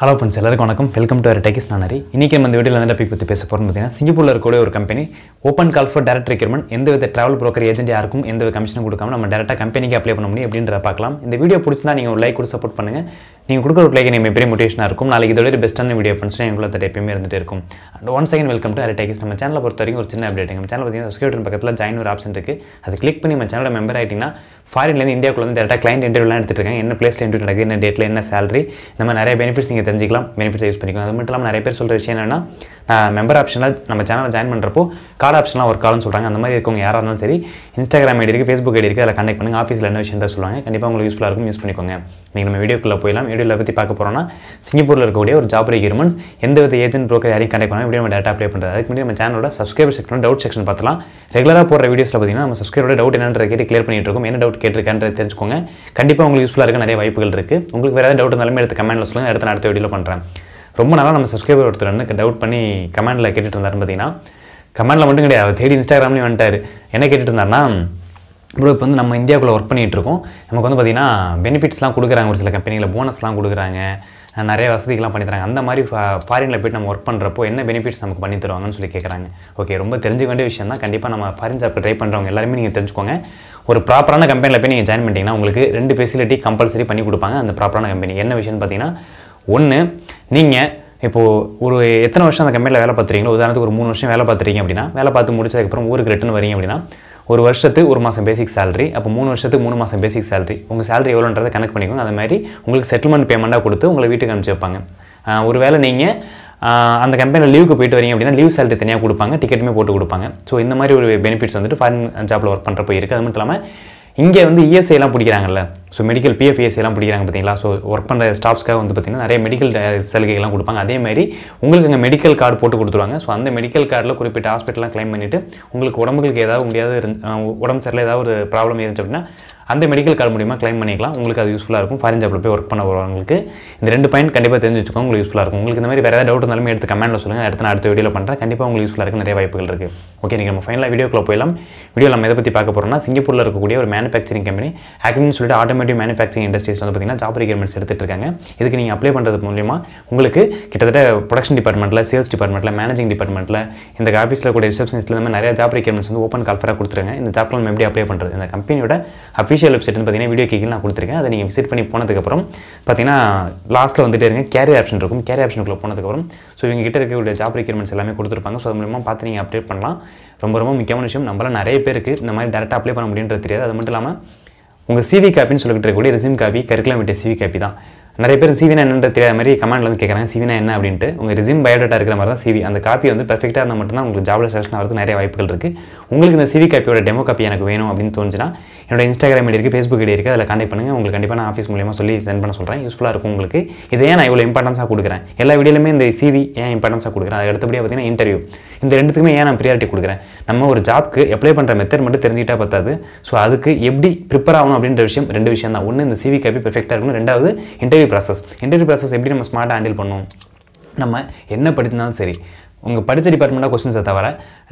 hello friends எல்லாருக்கும் வணக்கம் welcome to techies நானரி இன்றைக்கி நம்ம இந்த வீடியோவில் வந்து டாபிக் பற்றி பேச போகிறோம் பார்த்தீங்கன்னா சிங்கப்பூரில் இருக்கக்கூடிய ஒரு company open call for direct requirement எந்த வித ட்ராவல் ப்ரோக்கர் ஏஜென்ட் யாருக்கும் எந்த கமிஷன் கொடுக்காம நம்ம டேரெக்டாக கம்பெனிக்கு அப்ளை பண்ண முடியும் அப்படின்றத பார்க்கலாம் இந்த வீடியோ பிடிச்சிருந்தா நீங்கள் ஒரு லைக் கொடுத்து சப்போர்ட் பண்ணுங்கள் நீங்கள் கொடுக்குற பிள்ளைக்கு நீங்கள் பெரிய மோட்டிவேஷனாக இருக்கும் நாளைக்கு இதோட பெஸ்ட்டான வீடியோ பண்ணி எங்களை தடை எப்பயுமே இருந்துகிட்டே இருக்கும் and one second welcome to அரேட்டேக்ஸ் நம்ம சேனலை பொறுத்த வரைக்கும் ஒரு சின்ன அப்டேட் நம்ம சேனல் பார்த்தீங்கன்னா சப்ஸ்கிரைப் பக்கத்தில் ஜாயின் ஒரு ஆப்ஷன் இருக்குது அது கிளிக் பண்ணி நம்ம சேனலோட மெம்பர் ஆகிட்டிங்கன்னா ஃபாரின்லேருந்து இந்தியாவுக்குள்ள வந்து டேரெக்டாக கிளைண்ட் இன்டர்வியூலாம் எடுத்துருக்காங்க இருக்காங்க என்ன பிளேஸில் இன்டர்வியூ நடக்குது என்ன டேட்டில் என்ன சேலரி நம்ம நிறைய பெனிஃபிட்ஸ் நீங்கள் தெரிஞ்சிக்கலாம் பெனிஃபிட்ஸ் யூஸ் பண்ணிக்கலாம் அது மட்டும் இல்லாமல் நிறைய பேர் சொல்கிற விஷயம் என்னென்னா மெம்பர் ஆப்ஷனில் நம்ம சேனலில் ஜாயின் பண்ணுறப்போ கால் ஆப்ஷன்லாம் ஒரு கால்னு சொல்கிறாங்க அந்த மாதிரி இருக்கவங்க யாராக இருந்தாலும் சரி இன்ஸ்டாகிராம் ஐடி இருக்குது ஃபேஸ்புக் ஐடி இருக்குது அதில் கண்டெக்ட் பண்ணுங்கள் ஆஃபீஸில் என்ன விஷயம் தான் சொல்லுவாங்க கண்டிப்பாக உங்களுக்கு யூஸ்ஃபுல்லாக இருக்கும் யூஸ் பண்ணிக்கோங்க நீங்கள் நம்ம வீடியோக்குள்ளே போயிடலாம் வீடியோவில் பற்றி பார்க்க போகிறோம்னா சிங்கப்பூரில் இருக்கக்கூடிய ஒரு ஜாப் ரெக்யூர்மெண்ட்ஸ் எந்த வித ஏஜென்ட் ப்ரோக்கர் யாரையும் கண்டெக்ட் பண்ணால் வீடியோ நம்ம டேட்டா அப்ளை பண்ணுறது அதுக்கு முன்னாடி நம்ம சேனலோட சப்ஸ்கிரைப் செக்ஷன் டவுட் செக்ஷன் பார்த்தலாம் ரெகுலராக போகிற வீடியோஸில் பார்த்தீங்கன்னா நம்ம சப்ஸ்கிரைபோட டவுட் என்னன்றதை கேட்டு கிளியர் பண்ணிட்டு இருக்கோம் என்ன டவுட் கேட்டுருக்கேன் தெரிஞ்சுக்கோங்க கண்டிப்பாக உங்களுக்கு யூஸ்ஃபுல்லாக இருக்க நிறைய வாய்ப்புகள் இருக்குது உங்களுக்கு வேறு ஏதாவது டவுட் இருந்தாலுமே எடுத்து கமெண்ட்டில் சொல்லுங்கள் எடுத்து அடுத்த வீடியோவில் பண்ணுறேன் ரொம்ப நாளாக நம்ம சப்ஸ்கிரைபர் ஒருத்தர் வந்து டவுட் பண்ணி கமெண்டில் கேட்டுட்டு இருந்தாருன்னு பார்த்தீங்கன்னா கமெண்டில் மட்டும் கிடையாது தேடி இன்ஸ்டாகிராம்லேயும் வந்துட்டார் என்ன கேட்டுட்டு இருந்தாருன்னா ப்ரோ இப்போ வந்து நம்ம இந்தியாவுக்குள்ளே ஒர்க் பண்ணிகிட்டு இருக்கோம் நமக்கு வந்து பார்த்திங்கன்னா பெனிஃபிட்ஸ்லாம் கொடுக்குறாங்க ஒரு சில கம்பெனியில் போனஸ்லாம் கொடுக்குறாங்க நிறைய வசதிகள்லாம் பண்ணித்தராங்க அந்த மாதிரி ஃபாரினில் போய்ட்டு நம்ம ஒர்க் பண்ணுறப்போ என்ன பெனிஃபிட்ஸ் நமக்கு பண்ணி தருவாங்கன்னு சொல்லி கேட்குறாங்க ஓகே ரொம்ப தெரிஞ்சுக்க வேண்டிய விஷயம் தான் கண்டிப்பாக நம்ம ஃபாரின் ஜாப்க்கு ட்ரை பண்ணுறவங்க எல்லாருமே நீங்கள் தெரிஞ்சுக்கோங்க ஒரு ப்ராப்பரான கம்பெனியில் போய் நீங்கள் ஜாயின் பண்ணிட்டீங்கன்னா உங்களுக்கு ரெண்டு ஃபெசிலிட்டி கம்பல்சரி பண்ணி கொடுப்பாங்க அந்த ப்ராப்பரான கம்பெனி என்ன விஷயம்னு பார்த்தீங்கன்னா ஒன்று நீங்கள் இப்போது ஒரு எத்தனை வருஷம் அந்த கம்பெனியில் வேலை பார்த்துறீங்களோ உதாரணத்துக்கு ஒரு மூணு வருஷம் வேலை பார்த்துறீங்க அப்படின்னா வேலை பார்த்து முடிச்சதுக்கப்புறம் ஊருக்கு ரிட்டன் வரீங்க அப்படின்னா ஒரு வருஷத்துக்கு ஒரு மாதம் பேசிக் சேலரி அப்போ மூணு வருஷத்துக்கு மூணு மாதம் பேசிக் சேலரி உங்கள் சேலரி எவ்வளோன்றதை கணக்கு பண்ணிக்கோங்க அந்த மாதிரி உங்களுக்கு செட்டில்மெண்ட் பேமெண்ட்டாக கொடுத்து உங்களை வீட்டுக்கு அனுப்பிச்சி வைப்பாங்க ஒரு வேளை நீங்கள் அந்த கம்பெனியில் லீவுக்கு போயிட்டு வரீங்க அப்படின்னா லீவ் சேலரி தனியாக கொடுப்பாங்க டிக்கெட்டுமே போட்டு கொடுப்பாங்க ஸோ இந்த மாதிரி ஒரு பெனிஃபிட்ஸ் வந்துட்டு ஃபாரின் ஜாப்பில் ஒர்க் பண்ணுறப்போ இருக்குது அது மட்டும் இல்லாமல் இங்கே வந்து இஎஸ்ஐலாம் e பிடிக்கிறாங்கல்ல ஸோ மெடிக்கல் பிஎஃப்எஸ் எல்லாம் பிடிக்கிறாங்க பார்த்தீங்களா ஸோ ஒர்க் பண்ணுற ஸ்டாஃப்ஸ்க்காக வந்து பார்த்திங்கன்னா நிறைய மெடிக்கல் சலுகைகள்லாம் கொடுப்பாங்க அதேமாதிரி உங்களுக்கு அங்கே மெடிக்கல் கார்டு போட்டு கொடுத்துருவாங்க ஸோ அந்த மெடிக்கல் கார்டில் குறிப்பிட்ட ஹாஸ்பிட்டலாம் கிளைம் பண்ணிவிட்டு உங்களுக்கு உடம்புகளுக்கு ஏதாவது முடியாது உடம்பு சரியில் ஏதாவது ஒரு ப்ராப்ளம் இருந்துச்சு அப்படின்னா அந்த மெடிக்கல் கார்டு மூலிமா கிளைம் பண்ணிக்கலாம் உங்களுக்கு அது யூஸ்ஃபுல்லாக இருக்கும் ஃபாரின் ஜாப்பில் போய் ஒர்க் பண்ண போகிறவங்களுக்கு இந்த ரெண்டு பாயிண்ட் கண்டிப்பாக தெரிஞ்சு வச்சுக்கோங்க உங்களுக்கு யூஸ்ஃபுல்லாக இருக்கும் உங்களுக்கு இந்த மாதிரி வேறு ஏதாவது டவுட் இருந்தாலுமே எடுத்து கமெண்ட்டில் சொல்லுங்கள் அடுத்து நான் அடுத்த வீடியோவில் பண்ணுறேன் கண்டிப்பாக உங்களுக்கு யூஸ்ஃபுல்லாக இருக்குது நிறைய வாய்ப்புகள் இருக்குது ஓகே நீங்கள் நம்ம ஃபைனலாக வீடியோக்குள்ளே போயிடலாம் வீடியோ நம்ம எதை பற்றி பார்க்க போகிறோம்னா சிங்கப்பூரில் இருக்கக்கூடிய ஒரு மேனுஃபேக்சரிங் கம்பெனி ஆக்டின்னு சொல்லிட்டு ஆட்டோ ஆட்டோமேட்டிவ் மேனுஃபேக்சரிங் இண்டஸ்ட்ரீஸில் வந்து பார்த்திங்கன்னா ஜாப் ரெக்யூர்மெண்ட்ஸ் எடுத்துகிட்டு இருக்காங்க இதுக்கு நீங்கள் அப்ளை பண்ணுறது மூலியமாக உங்களுக்கு கிட்டத்தட்ட ப்ரொடக்ஷன் டிபார்ட்மெண்ட்டில் சேல்ஸ் டிபார்ட்மெண்ட்டில் மேனேஜிங் டிபார்ட்மெண்ட்டில் இந்த ஆஃபீஸில் கூட ரிசப்ஷனிஸ்ட்டில் இந்த மாதிரி நிறைய ஜாப் ரெக்யூர்மெண்ட்ஸ் வந்து ஓப்பன் கால்ஃபராக கொடுத்துருங்க இந்த ஜாப்க்கு நம்ம எப்படி அப்ளை பண்ணுறது இந்த கம்பெனியோட அஃபிஷியல் வெப்சைட்னு பார்த்தீங்கன்னா வீடியோ கீழே நான் கொடுத்துருக்கேன் அதை நீங்கள் விசிட் பண்ணி போனதுக்கப்புறம் பார்த்தீங்கன்னா லாஸ்ட்டில் வந்துட்டு இருங்க கேரியர் ஆப்ஷன் இருக்கும் கேரியர் ஆப்ஷனுக்குள்ள போனதுக்கப்புறம் ஸோ இவங்க கிட்ட இருக்கக்கூடிய ஜாப் ரெக்யூர்மெண்ட்ஸ் எல்லாமே கொடுத்துருப்பாங்க ஸோ அது மூலமாக பார்த்து நீங்கள் அப்டேட் பண்ணலாம் ரொம்ப ரொம்ப முக்கியமான விஷயம் நம்மளால் நிறைய பேருக்கு இந்த மாதிரி டேரெக்டாக அப்ளை பண்ண முடியுன்றது தெரியாது அது மட்டும் இல்லாமல் உங்கள் சிவி காப்பின்னு சொல்லிக்கிட்டு இருக்கக்கூடிய ரெசியூம் காப்பி கரிக்குலம் விட்டு சிவி காப்பி தான் நிறைய பேர் சிவினா என்னென்ற தெரியாத மாதிரி கமெண்ட்ல வந்து கேட்குறாங்க சிவினா என்ன அப்படின்ட்டு உங்கள் ரிசிம் பயோடேட்டா இருக்கிற மாதிரி தான் சிவி அந்த காப்பி வந்து பெர்ஃபெக்டாக இருந்தால் மட்டும்தான் உங்களுக்கு ஜாப்ல செலக்ஷன் ஆகிறதுக்கு நிறைய வாய்ப்புகள் இருக்குது உங்களுக்கு இந்த சிவி காப்பியோட டெமோ காப்பி எனக்கு வேணும் அப்படின்னு தோணுச்சுன்னா என்னோட இன்ஸ்டாகிராம் ஐடி இருக்குது ஃபேஸ்புக் ஐடி இருக்குது அதில் காண்டாக்ட் பண்ணுங்கள் உங்களுக்கு கண்டிப்பாக நான் ஆஃபீஸ் மூலியமாக சொல்லி சென்ட் பண்ண சொல்கிறேன் யூஸ்ஃபுல்லாக இருக்கும் உங்களுக்கு இதே நான் இவ்வளோ இம்பார்ட்டன்ஸாக கொடுக்குறேன் எல்லா வீடியோலையுமே இந்த சிவி ஏன் இம்பார்ட்டன்ஸாக கொடுக்குறேன் அது அடுத்தபடியாக பார்த்தீங்கன்னா இன்டர்வியூ இந்த ரெண்டுத்துக்குமே ஏன் நான் ப்ரியாரிட்டி கொடுக்குறேன் நம்ம ஒரு ஜாப்க்கு அப்ளை பண்ணுற மெத்தட் மட்டும் தெரிஞ்சுக்கிட்டா பத்தாது ஸோ அதுக்கு எப்படி ப்ரிப்பேர் ஆகணும் அப்படின்ற விஷயம் ரெண்டு விஷயம் தான் ஒன்று இந்த சிவி காப்பி பெர்ஃபெக்டாக இருக்கணும் ரெண்டாவது இன்டர்வியூ ப்ராசஸ் இன்டர்வியூ ப்ராசஸ் எப்படி நம்ம ஸ்மார்ட்டாக ஹேண்டில் பண்ணுவோம் நம்ம என்ன படித்தினாலும் சரி உங்கள் படித்த டிபார்ட்மெண்ட்டாக கொஸ்டின்ஸை தவிர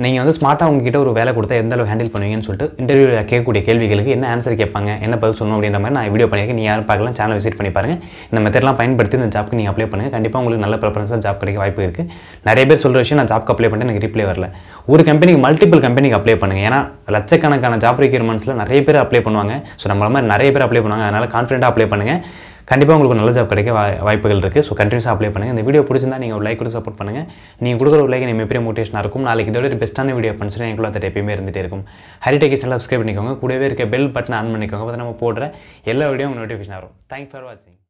நீங்கள் வந்து ஸ்மார்ட்டாக உங்ககிட்ட ஒரு வேலை கொடுத்தா எந்த அளவு ஹேண்டில் பண்ணுவீங்கன்னு சொல்லிட்டு இன்டர்வியூவில் கேட்கக்கூடிய கேள்விகளுக்கு என்ன ஆன்சர் கேட்பாங்க என்ன பதில் சொல்லணும் அப்படின்ற மாதிரி நான் வீடியோ பண்ணியிருக்கேன் நீ யாரும் பார்க்கலாம் சேனல் விசிட் பண்ணி பாருங்கள் இந்த மெத்தட்லாம் பயன்படுத்தி இந்த ஜாப்க்கு நீங்கள் அப்ளை பண்ணுங்கள் கண்டிப்பாக உங்களுக்கு நல்ல ப்ரெஃபரன்ஸாக ஜாப் கிடைக்க வாய்ப்பு இருக்குது நிறைய பேர் சொல்கிற விஷயம் நான் ஜாப்க்கு அப்ளை பண்ணிட்டு எனக்கு ரிப்ளை வரல ஒரு கம்பெனிக்கு மல்டிபிள் கம்பெனிக்கு அப்ளை பண்ணுங்கள் ஏன்னா லட்சக்கணக்கான ஜாப் ரெக்யூர்மெண்ட்ஸில் நிறைய பேர் அப்ளை பண்ணுவாங்க ஸோ நம்மள மாதிரி நிறைய பேர் அப்ளை பண்ணுவாங்க அதனால் கான்ஃபிடென்ட்டாக அப்ளை பண்ணுங்கள் கண்டிப்பாக உங்களுக்கு நல்ல ஜாப் கிடைக்க வாய்ப்புகள் இருக்குது ஸோ கண்டினியூஸாக அப்ளை பண்ணுங்கள் இந்த வீடியோ பிடிச்சிருந்தா நீங்கள் ஒரு லைக் கூட சப்போர்ட் பண்ணுங்கள் நீங்கள் கொடுக்குற ஒரு லைக் நீங்கள் மிகப்பெரிய மோட்டிவேஷனாக இருக்கும் நாளைக்கு இதோட ஒரு பெஸ்ட்டான வீடியோ பண்ணிச்சுட்டு எனக்குள்ள அதை எப்பயுமே இருந்துகிட்டே இருக்கும் ஹரிடேக் சேனல் சப்ஸ்கிரைப் பண்ணிக்கோங்க கூடவே இருக்க பெல் பட்டன் ஆன் பண்ணிக்கோங்க பார்த்தா நம்ம போடுற எல்லா வீடியோ உங்களுக்கு நோட்டிஃபிகேஷன் ஆகும் தேங்க்ஸ் ஃபார் வாட்சிங்